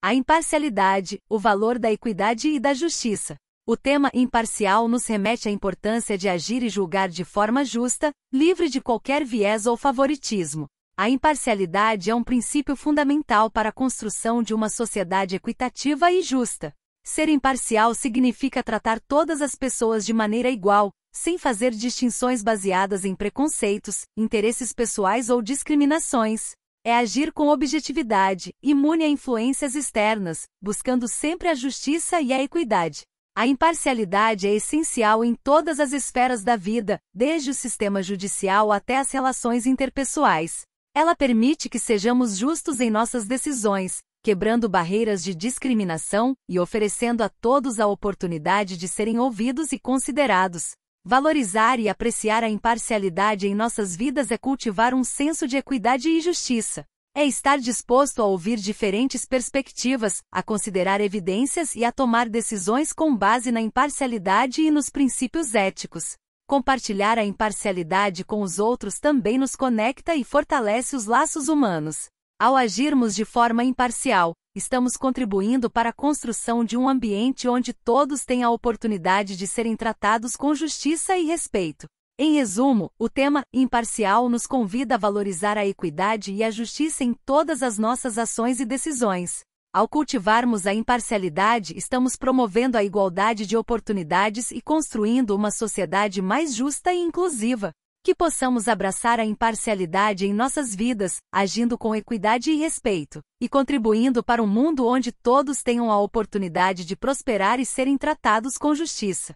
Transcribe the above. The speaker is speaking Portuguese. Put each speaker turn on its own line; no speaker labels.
a imparcialidade, o valor da equidade e da justiça. O tema imparcial nos remete à importância de agir e julgar de forma justa, livre de qualquer viés ou favoritismo. A imparcialidade é um princípio fundamental para a construção de uma sociedade equitativa e justa. Ser imparcial significa tratar todas as pessoas de maneira igual, sem fazer distinções baseadas em preconceitos, interesses pessoais ou discriminações. É agir com objetividade, imune a influências externas, buscando sempre a justiça e a equidade. A imparcialidade é essencial em todas as esferas da vida, desde o sistema judicial até as relações interpessoais. Ela permite que sejamos justos em nossas decisões, quebrando barreiras de discriminação e oferecendo a todos a oportunidade de serem ouvidos e considerados. Valorizar e apreciar a imparcialidade em nossas vidas é cultivar um senso de equidade e justiça. É estar disposto a ouvir diferentes perspectivas, a considerar evidências e a tomar decisões com base na imparcialidade e nos princípios éticos. Compartilhar a imparcialidade com os outros também nos conecta e fortalece os laços humanos. Ao agirmos de forma imparcial, estamos contribuindo para a construção de um ambiente onde todos têm a oportunidade de serem tratados com justiça e respeito. Em resumo, o tema imparcial nos convida a valorizar a equidade e a justiça em todas as nossas ações e decisões. Ao cultivarmos a imparcialidade, estamos promovendo a igualdade de oportunidades e construindo uma sociedade mais justa e inclusiva. Que possamos abraçar a imparcialidade em nossas vidas, agindo com equidade e respeito, e contribuindo para um mundo onde todos tenham a oportunidade de prosperar e serem tratados com justiça.